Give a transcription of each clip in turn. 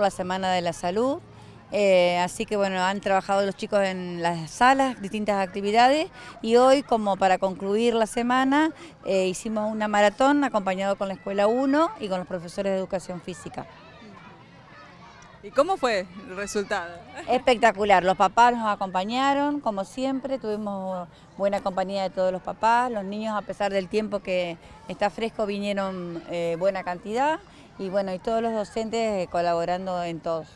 la Semana de la Salud. Eh, así que bueno, han trabajado los chicos en las salas, distintas actividades y hoy como para concluir la semana eh, hicimos una maratón acompañado con la Escuela 1 y con los profesores de Educación Física. ¿Y cómo fue el resultado? Espectacular, los papás nos acompañaron, como siempre, tuvimos buena compañía de todos los papás, los niños a pesar del tiempo que está fresco vinieron eh, buena cantidad y bueno, y todos los docentes eh, colaborando en todos.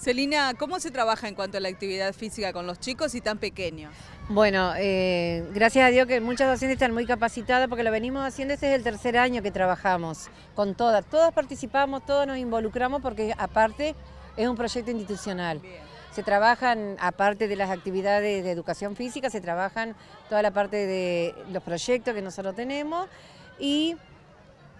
Celina, ¿cómo se trabaja en cuanto a la actividad física con los chicos y tan pequeños? Bueno, eh, gracias a Dios que muchas docentes están muy capacitadas porque lo venimos haciendo, este es el tercer año que trabajamos con todas. Todas participamos, todos nos involucramos porque aparte es un proyecto institucional. Se trabajan, aparte de las actividades de educación física, se trabajan toda la parte de los proyectos que nosotros tenemos y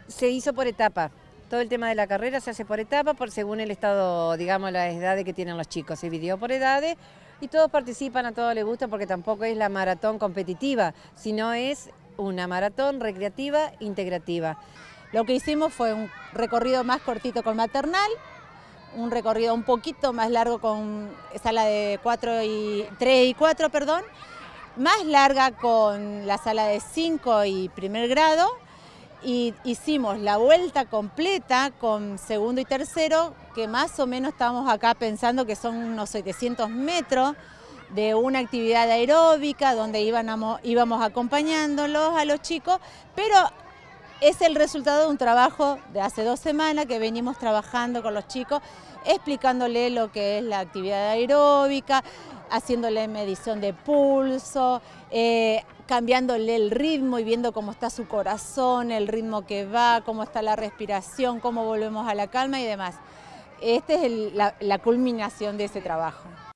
se hizo por etapa. Todo el tema de la carrera se hace por etapa, por según el estado, digamos, las edades que tienen los chicos. Se dividió por edades y todos participan, a todos les gusta porque tampoco es la maratón competitiva, sino es una maratón recreativa integrativa. Lo que hicimos fue un recorrido más cortito con maternal, un recorrido un poquito más largo con sala de 4 y 3 y 4, perdón, más larga con la sala de 5 y primer grado y hicimos la vuelta completa con segundo y tercero, que más o menos estamos acá pensando que son unos 700 metros de una actividad aeróbica donde íbamos, íbamos acompañándolos a los chicos, pero es el resultado de un trabajo de hace dos semanas que venimos trabajando con los chicos, explicándole lo que es la actividad aeróbica, haciéndole medición de pulso, eh, cambiándole el ritmo y viendo cómo está su corazón, el ritmo que va, cómo está la respiración, cómo volvemos a la calma y demás. Esta es la culminación de ese trabajo.